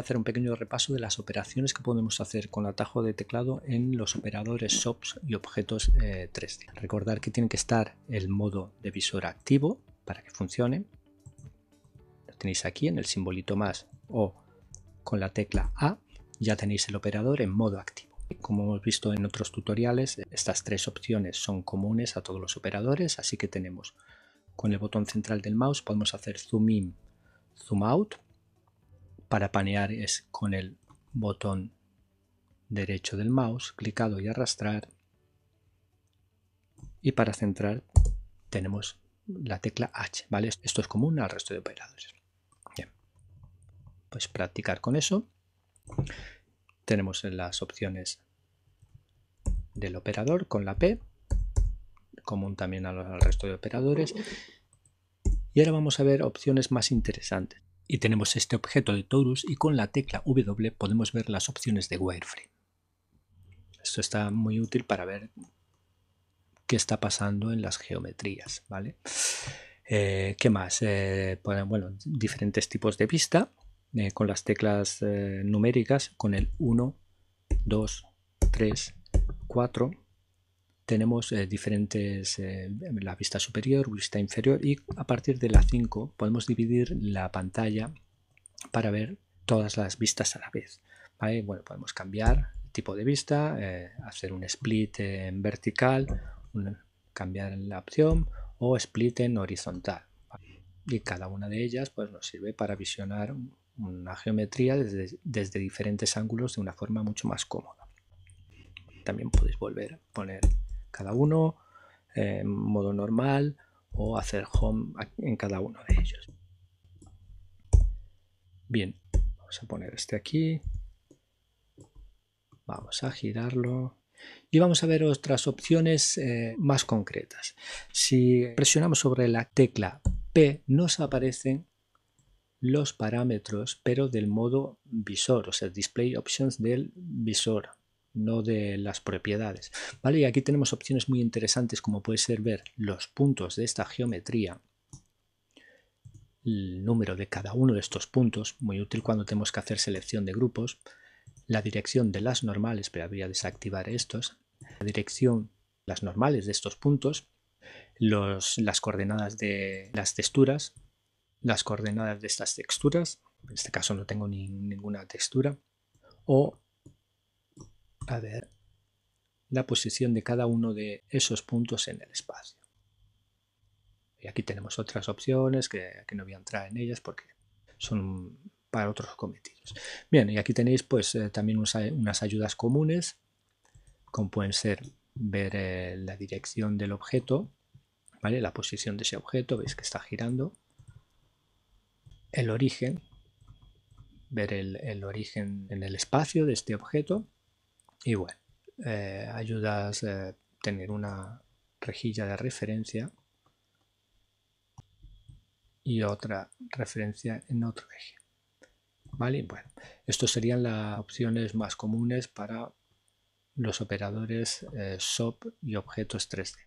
hacer un pequeño repaso de las operaciones que podemos hacer con el atajo de teclado en los operadores SOPs y objetos 3D. Eh, Recordar que tiene que estar el modo de visor activo para que funcione. Lo tenéis aquí en el simbolito más o con la tecla A ya tenéis el operador en modo activo. Como hemos visto en otros tutoriales, estas tres opciones son comunes a todos los operadores, así que tenemos con el botón central del mouse podemos hacer zoom in, zoom out, para panear es con el botón derecho del mouse, clicado y arrastrar. Y para centrar tenemos la tecla H, ¿vale? Esto es común al resto de operadores. Bien, pues practicar con eso. Tenemos las opciones del operador con la P, común también al resto de operadores. Y ahora vamos a ver opciones más interesantes. Y tenemos este objeto de Torus y con la tecla W podemos ver las opciones de wireframe. Esto está muy útil para ver qué está pasando en las geometrías, ¿vale? Eh, ¿Qué más? Eh, bueno, diferentes tipos de vista eh, con las teclas numéricas, con el 1, 2, 3, 4 tenemos eh, diferentes, eh, la vista superior, vista inferior y a partir de la 5 podemos dividir la pantalla para ver todas las vistas a la vez. Bueno, podemos cambiar el tipo de vista, eh, hacer un split en vertical, cambiar la opción o split en horizontal. Y cada una de ellas pues, nos sirve para visionar una geometría desde, desde diferentes ángulos de una forma mucho más cómoda. También podéis volver a poner cada uno, eh, en modo normal o hacer home en cada uno de ellos. Bien, vamos a poner este aquí. Vamos a girarlo. Y vamos a ver otras opciones eh, más concretas. Si presionamos sobre la tecla P nos aparecen los parámetros, pero del modo visor, o sea, Display Options del visor no de las propiedades. ¿Vale? Y aquí tenemos opciones muy interesantes como puede ser ver los puntos de esta geometría, el número de cada uno de estos puntos, muy útil cuando tenemos que hacer selección de grupos, la dirección de las normales, pero habría desactivar estos, la dirección las normales de estos puntos, los, las coordenadas de las texturas, las coordenadas de estas texturas, en este caso no tengo ninguna textura, o a ver la posición de cada uno de esos puntos en el espacio. Y aquí tenemos otras opciones que, no voy a entrar en ellas porque son para otros cometidos. Bien, y aquí tenéis pues eh, también unas ayudas comunes, como pueden ser ver eh, la dirección del objeto, la posición de ese objeto, veis que está girando, el origen, ver el origen en el espacio de este objeto, y bueno, eh, ayudas a tener una rejilla de referencia y otra referencia en otro eje. ¿Vale? Bueno, estas serían las opciones más comunes para los operadores eh, shop SOP y objetos 3D.